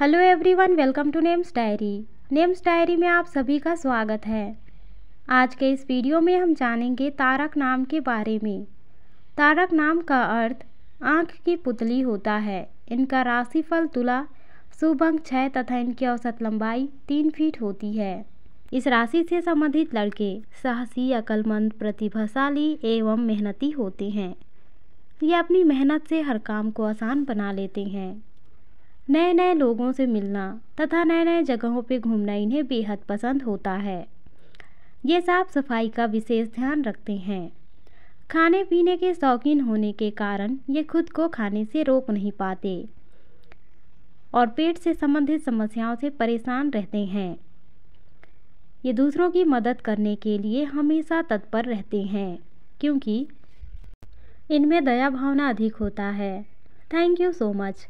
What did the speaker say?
hello everyone welcome to names diary names diary में आप सभी का स्वागत है आज के इस वीडियो में हम जानेंगे तारक नाम के बारे में तारक नाम का अर्थ आँख की पुतली होता है इनका राशिफल तुला शुभ अंक छः तथा इनकी औसत लंबाई तीन फीट होती है इस राशि से संबंधित लड़के साहसी अकलमंद प्रतिभाशाली एवं मेहनती होते हैं ये अपनी मेहनत से हर काम को आसान बना लेते हैं नए नए लोगों से मिलना तथा नए नए जगहों पर घूमना इन्हें बेहद पसंद होता है ये साफ सफाई का विशेष ध्यान रखते हैं खाने पीने के शौकीन होने के कारण ये खुद को खाने से रोक नहीं पाते और पेट से संबंधित समस्याओं से परेशान रहते हैं ये दूसरों की मदद करने के लिए हमेशा तत्पर रहते हैं क्योंकि इनमें दया भावना अधिक होता है थैंक यू सो मच